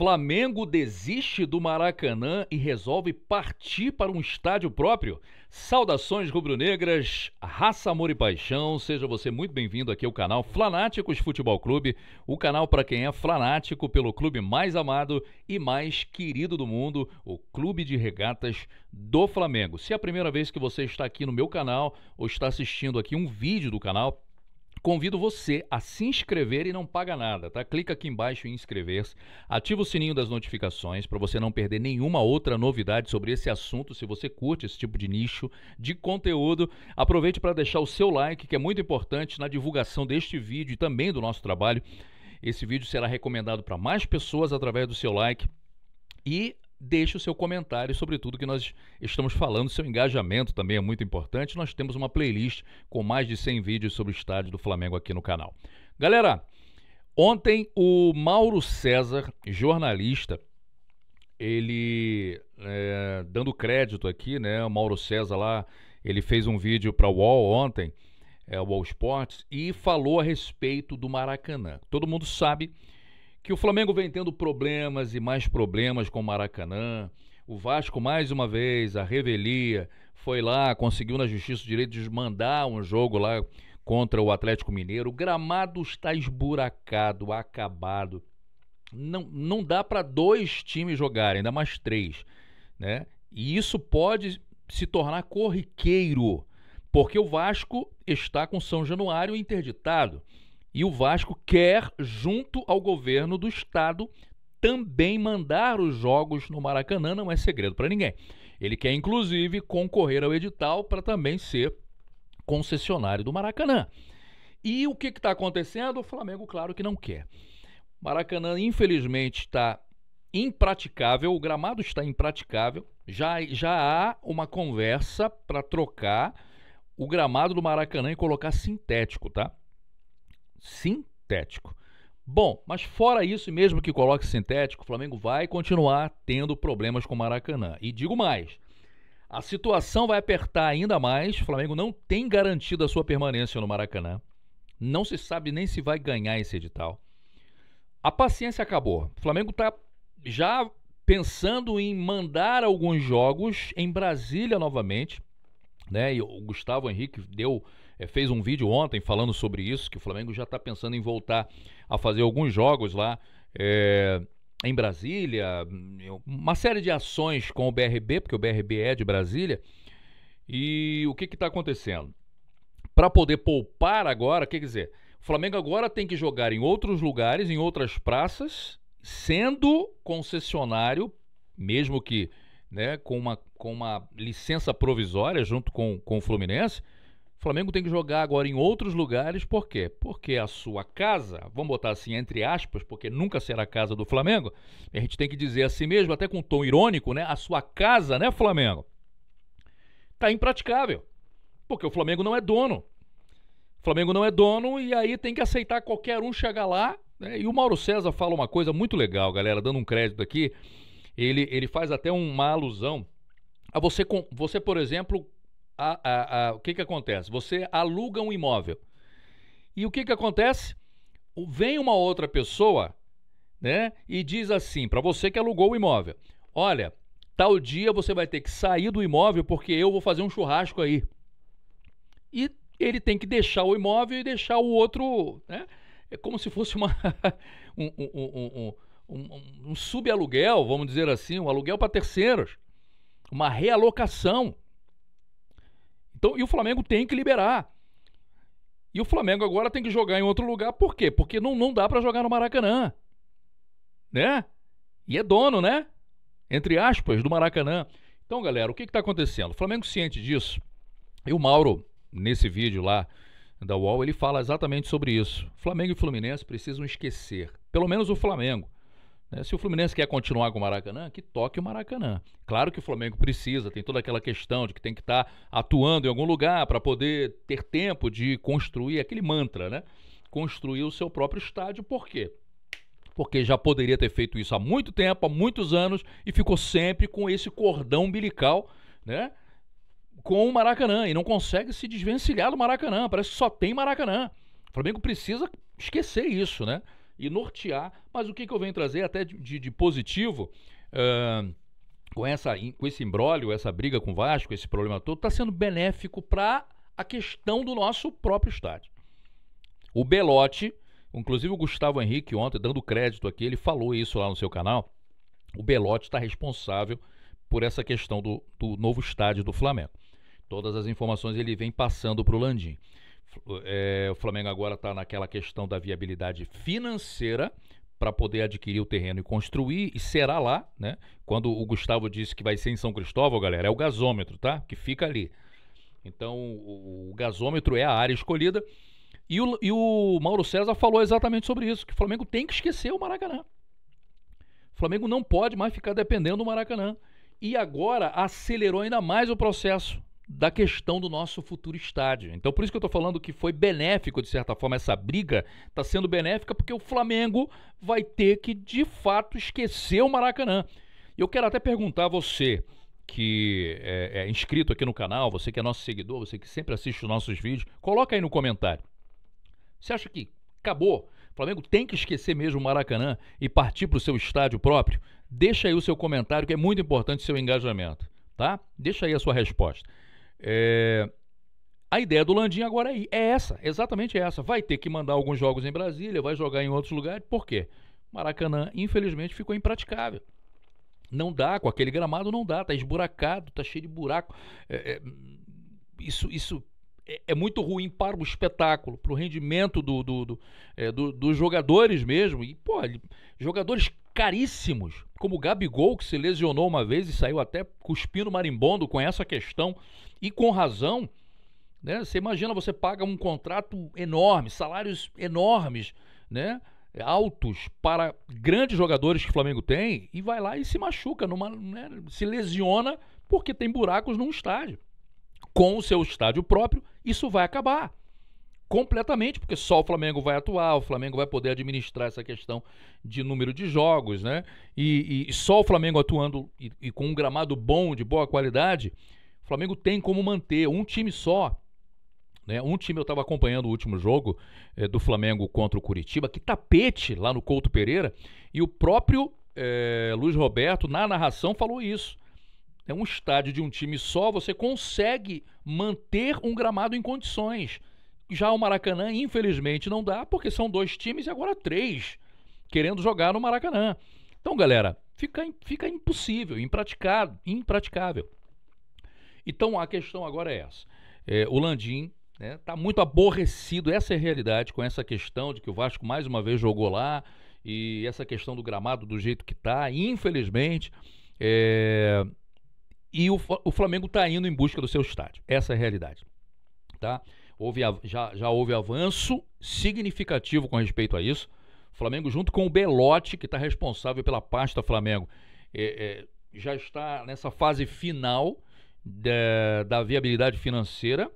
Flamengo desiste do Maracanã e resolve partir para um estádio próprio. Saudações rubro-negras, raça, amor e paixão. Seja você muito bem-vindo aqui ao canal Flanáticos Futebol Clube, o canal para quem é fanático pelo clube mais amado e mais querido do mundo, o Clube de Regatas do Flamengo. Se é a primeira vez que você está aqui no meu canal ou está assistindo aqui um vídeo do canal, Convido você a se inscrever e não paga nada, tá? Clica aqui embaixo em inscrever-se, ativa o sininho das notificações para você não perder nenhuma outra novidade sobre esse assunto. Se você curte esse tipo de nicho de conteúdo, aproveite para deixar o seu like, que é muito importante na divulgação deste vídeo e também do nosso trabalho. Esse vídeo será recomendado para mais pessoas através do seu like. E deixe o seu comentário sobre tudo que nós estamos falando. Seu engajamento também é muito importante. Nós temos uma playlist com mais de 100 vídeos sobre o estádio do Flamengo aqui no canal. Galera, ontem o Mauro César, jornalista, ele é, dando crédito aqui, né? O Mauro César lá, ele fez um vídeo para o UOL ontem, é, o UOL Sports, e falou a respeito do Maracanã. Todo mundo sabe que o Flamengo vem tendo problemas e mais problemas com o Maracanã. O Vasco, mais uma vez, a revelia, foi lá, conseguiu na Justiça o direito de mandar um jogo lá contra o Atlético Mineiro. O gramado está esburacado, acabado. Não, não dá para dois times jogarem, ainda mais três. Né? E isso pode se tornar corriqueiro, porque o Vasco está com São Januário interditado. E o Vasco quer, junto ao governo do estado, também mandar os jogos no Maracanã, não é segredo para ninguém. Ele quer, inclusive, concorrer ao edital para também ser concessionário do Maracanã. E o que está acontecendo? O Flamengo, claro que não quer. Maracanã, infelizmente, está impraticável, o gramado está impraticável. Já, já há uma conversa para trocar o gramado do Maracanã e colocar sintético, tá? sintético. Bom, mas fora isso, mesmo que coloque sintético, o Flamengo vai continuar tendo problemas com o Maracanã. E digo mais, a situação vai apertar ainda mais. O Flamengo não tem garantido a sua permanência no Maracanã. Não se sabe nem se vai ganhar esse edital. A paciência acabou. O Flamengo está já pensando em mandar alguns jogos em Brasília novamente. Né? E o Gustavo Henrique deu é, fez um vídeo ontem falando sobre isso, que o Flamengo já está pensando em voltar a fazer alguns jogos lá é, em Brasília, uma série de ações com o BRB, porque o BRB é de Brasília. E o que está acontecendo? Para poder poupar agora, quer dizer, o Flamengo agora tem que jogar em outros lugares, em outras praças, sendo concessionário, mesmo que né, com, uma, com uma licença provisória junto com, com o Fluminense, o Flamengo tem que jogar agora em outros lugares, por quê? Porque a sua casa, vamos botar assim entre aspas, porque nunca será a casa do Flamengo, a gente tem que dizer assim mesmo, até com tom irônico, né? A sua casa, né, Flamengo? Tá impraticável. Porque o Flamengo não é dono. O Flamengo não é dono e aí tem que aceitar qualquer um chegar lá. Né? E o Mauro César fala uma coisa muito legal, galera, dando um crédito aqui. Ele, ele faz até uma alusão a você, você, por exemplo, a, a, a, o que, que acontece? Você aluga um imóvel. E o que, que acontece? Vem uma outra pessoa né, e diz assim para você que alugou o imóvel: Olha, tal dia você vai ter que sair do imóvel porque eu vou fazer um churrasco aí. E ele tem que deixar o imóvel e deixar o outro. Né? É como se fosse uma, um, um, um, um subaluguel, vamos dizer assim, um aluguel para terceiros, uma realocação. Então, e o Flamengo tem que liberar. E o Flamengo agora tem que jogar em outro lugar, por quê? Porque não, não dá para jogar no Maracanã. Né? E é dono, né? Entre aspas, do Maracanã. Então, galera, o que está acontecendo? O Flamengo ciente disso. E o Mauro, nesse vídeo lá da UOL, ele fala exatamente sobre isso. Flamengo e Fluminense precisam esquecer, pelo menos o Flamengo, né? Se o Fluminense quer continuar com o Maracanã, que toque o Maracanã. Claro que o Flamengo precisa, tem toda aquela questão de que tem que estar tá atuando em algum lugar para poder ter tempo de construir aquele mantra, né? Construir o seu próprio estádio, por quê? Porque já poderia ter feito isso há muito tempo, há muitos anos, e ficou sempre com esse cordão umbilical, né? Com o Maracanã, e não consegue se desvencilhar do Maracanã, parece que só tem Maracanã. O Flamengo precisa esquecer isso, né? e nortear. Mas o que, que eu venho trazer até de, de positivo. Uh, com, essa, com esse imbróglio, essa briga com o Vasco, esse problema todo, está sendo benéfico para a questão do nosso próprio estádio. O Belote, inclusive o Gustavo Henrique ontem, dando crédito aqui, ele falou isso lá no seu canal. O Belote está responsável por essa questão do, do novo estádio do Flamengo. Todas as informações ele vem passando para o Landim. É, o Flamengo agora está naquela questão da viabilidade financeira para poder adquirir o terreno e construir, e será lá, né? Quando o Gustavo disse que vai ser em São Cristóvão, galera, é o gasômetro, tá? Que fica ali. Então, o, o gasômetro é a área escolhida. E o, e o Mauro César falou exatamente sobre isso, que o Flamengo tem que esquecer o Maracanã. O Flamengo não pode mais ficar dependendo do Maracanã. E agora acelerou ainda mais o processo da questão do nosso futuro estádio. Então, por isso que eu estou falando que foi benéfico, de certa forma, essa briga está sendo benéfica, porque o Flamengo vai ter que, de fato, esquecer o Maracanã. E eu quero até perguntar a você, que é, é, inscrito aqui no canal, você que é nosso seguidor, você que sempre assiste os nossos vídeos, coloca aí no comentário. Você acha que acabou? O Flamengo tem que esquecer mesmo o Maracanã e partir para o seu estádio próprio? Deixa aí o seu comentário, que é muito importante o seu engajamento, tá? Deixa aí a sua resposta. É, a ideia do Landim agora é, é, essa, exatamente essa. Vai ter que mandar alguns jogos em Brasília, vai jogar em outros lugares. Por quê? Maracanã, infelizmente, ficou impraticável. Não dá, com aquele gramado não dá, tá esburacado, tá cheio de buraco. É, é, isso, isso é, é, muito ruim para o espetáculo, para o rendimento do, do, do, é, do, dos jogadores mesmo. E, pô, jogadores caríssimos, como o Gabigol, que se lesionou uma vez e saiu até cuspindo marimbondo com essa questão, e com razão. Né? Você imagina, você paga um contrato enorme, salários enormes, né? altos para grandes jogadores que o Flamengo tem e vai lá e se machuca, numa, né? se lesiona porque tem buracos num estádio. Com o seu estádio próprio, isso vai acabar completamente, porque só o Flamengo vai atuar, o Flamengo vai poder administrar essa questão de número de jogos, né? E, e só o Flamengo atuando e, e, com um gramado bom, de boa qualidade, o Flamengo tem como manter um time só. Né? Um time, eu estava acompanhando o último jogo é, do Flamengo contra o Curitiba, que tapete lá no Couto Pereira, e o próprio é, Luiz Roberto, na narração, falou isso é um estádio de um time só, você consegue manter um gramado em condições. Já o Maracanã, infelizmente, não dá, porque são dois times e agora três querendo jogar no Maracanã. Então, galera, fica, fica impossível, impraticável, impraticável. Então, a questão agora é essa. É, o Landim está né, tá muito aborrecido, essa é a realidade, com essa questão de que o Vasco mais uma vez jogou lá e essa questão do gramado do jeito que está, infelizmente. É, e o, o Flamengo está indo em busca do seu estádio. Essa é a realidade. Tá? Houve, já, já houve avanço significativo com respeito a isso. O Flamengo, junto com o Belote, que está responsável pela pasta Flamengo, é, é, já está nessa fase final da, da viabilidade financeira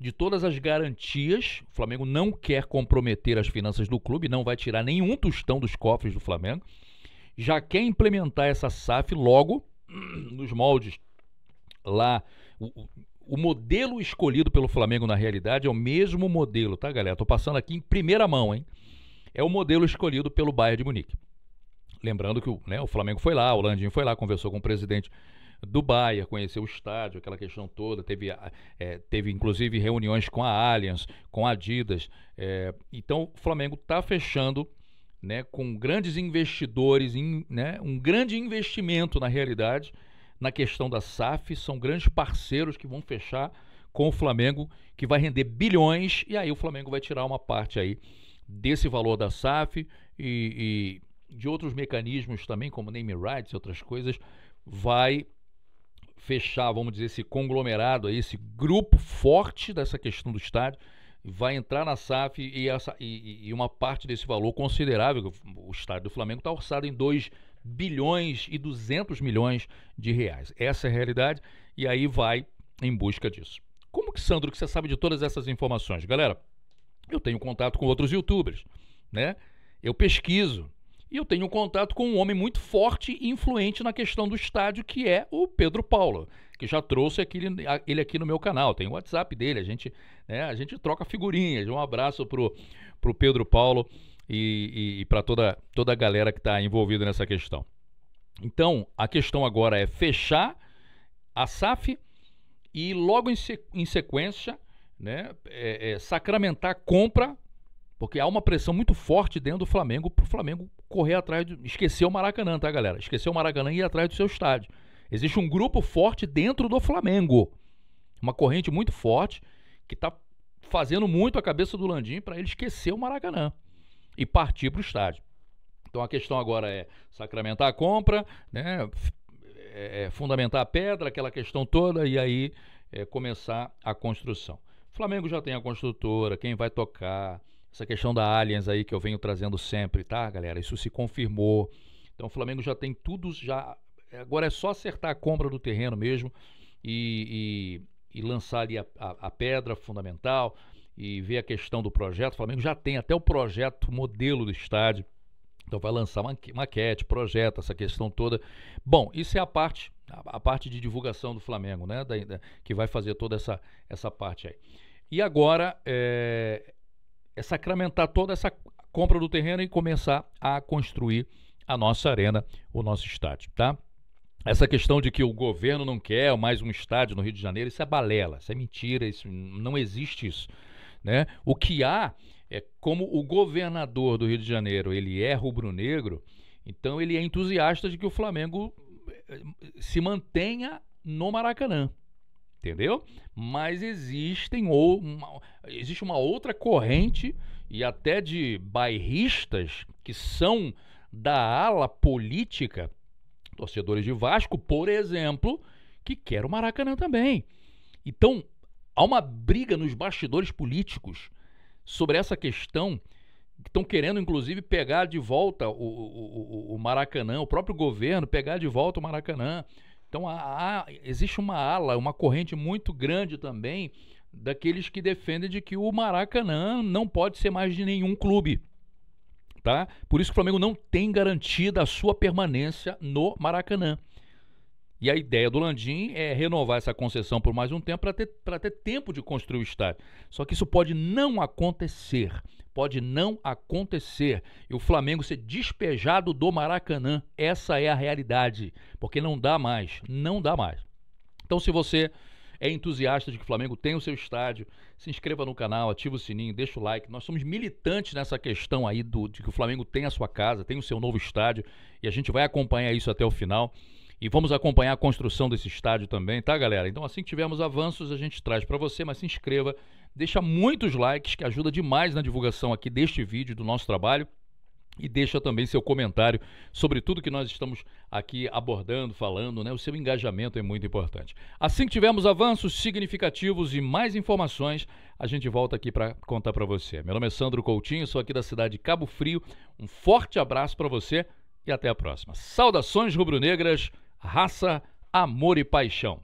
de todas as garantias. O Flamengo não quer comprometer as finanças do clube, não vai tirar nenhum tostão dos cofres do Flamengo. Já quer implementar essa SAF logo nos moldes lá. O, o modelo escolhido pelo Flamengo na realidade é o mesmo modelo, tá, galera? Tô passando aqui em primeira mão, hein? É o modelo escolhido pelo Bayern de Munique. Lembrando que né, o Flamengo foi lá, o Landinho foi lá, conversou com o presidente do Bayern, conheceu o estádio, aquela questão toda, teve, é, teve inclusive reuniões com a Allianz, com a Adidas. É, então o Flamengo está fechando né, com grandes investidores, né, um grande investimento na realidade na questão da SAF, são grandes parceiros que vão fechar com o Flamengo, que vai render bilhões, e aí o Flamengo vai tirar uma parte aí desse valor da SAF e, e de outros mecanismos também, como name rights e outras coisas, vai fechar, vamos dizer, esse conglomerado, aí, esse grupo forte dessa questão do estádio, vai entrar na SAF e, essa, e, e uma parte desse valor considerável, o estádio do Flamengo está orçado em 2 bilhões e 200 milhões de reais. Essa é a realidade e aí vai em busca disso. Como que, Sandro, que você sabe de todas essas informações? Galera, eu tenho contato com outros youtubers, né? Eu pesquiso e eu tenho contato com um homem muito forte e influente na questão do estádio, que é o Pedro Paulo, que já trouxe aquele ele aqui no meu canal. Tem o WhatsApp dele, a gente, né, a gente troca figurinhas. Um abraço pro, pro Pedro Paulo e, e, e para toda, toda a galera que está envolvida nessa questão. Então, a questão agora é fechar a SAF e logo em, em sequência né, é, é, sacramentar a compra, porque há uma pressão muito forte dentro do Flamengo para o Flamengo correr atrás, de, esquecer o Maracanã, tá galera? Esquecer o Maracanã e ir atrás do seu estádio. Existe um grupo forte dentro do Flamengo, uma corrente muito forte que está fazendo muito a cabeça do Landim para ele esquecer o Maracanã e partir para o estádio. Então a questão agora é sacramentar a compra, né, é, é, fundamentar a pedra, aquela questão toda, e aí é, começar a construção. O Flamengo já tem a construtora, quem vai tocar, essa questão da Allianz aí que eu venho trazendo sempre, tá, galera? Isso se confirmou. Então o Flamengo já tem tudo já. Agora é só acertar a compra do terreno mesmo e, e, e lançar ali a, a, a pedra fundamental, e ver a questão do projeto. O Flamengo já tem até o projeto modelo do estádio. Então vai lançar maquete, projeto, essa questão toda. Bom, isso é a parte a, parte de divulgação do Flamengo, né? Da, da, que vai fazer toda essa, essa parte aí. E agora é, é sacramentar toda essa compra do terreno e começar a construir a nossa arena, o nosso estádio, tá? Essa questão de que o governo não quer mais um estádio no Rio de Janeiro, isso é balela, isso é mentira, isso não existe isso. Né? O que há é como o governador do Rio de Janeiro ele é rubro-negro, então ele é entusiasta de que o Flamengo eh, se mantenha no Maracanã. Entendeu? Mas existem ou uma, existe uma outra corrente e até de bairristas que são da ala política, torcedores de Vasco, por exemplo, que quer o Maracanã também. Então, Há uma briga nos bastidores políticos sobre essa questão. Estão querendo, inclusive, pegar de volta o, o, o, Maracanã, o próprio governo pegar de volta o Maracanã. Então, há, há, existe uma ala, uma corrente muito grande também daqueles que defendem de que o Maracanã não pode ser mais de nenhum clube. Tá? Por isso que o Flamengo não tem garantida a sua permanência no Maracanã. E a ideia do Landim é renovar essa concessão por mais um tempo para ter, ter tempo de construir o estádio. Só que isso pode não acontecer. Pode não acontecer. E o Flamengo ser despejado do Maracanã. Essa é a realidade. Porque não dá mais. Não dá mais. Então, se você é entusiasta de que o Flamengo tem o seu estádio, se inscreva no canal, ativa o sininho, deixa o like. Nós somos militantes nessa questão aí do, de que o Flamengo tem a sua casa, tem o seu novo estádio. E a gente vai acompanhar isso até o final. E vamos acompanhar a construção desse estádio também, tá, galera? Então, assim que tivermos avanços, a gente traz para você, mas se inscreva, deixa muitos likes, que ajuda demais na divulgação aqui deste vídeo, do nosso trabalho. E deixa também seu comentário sobre tudo que nós estamos aqui abordando, falando, né? O seu engajamento é muito importante. Assim que tivermos avanços significativos e mais informações, a gente volta aqui para contar para você. Meu nome é Sandro Coutinho, sou aqui da cidade de Cabo Frio. Um forte abraço para você e até a próxima. Saudações rubro-negras raça, amor e paixão.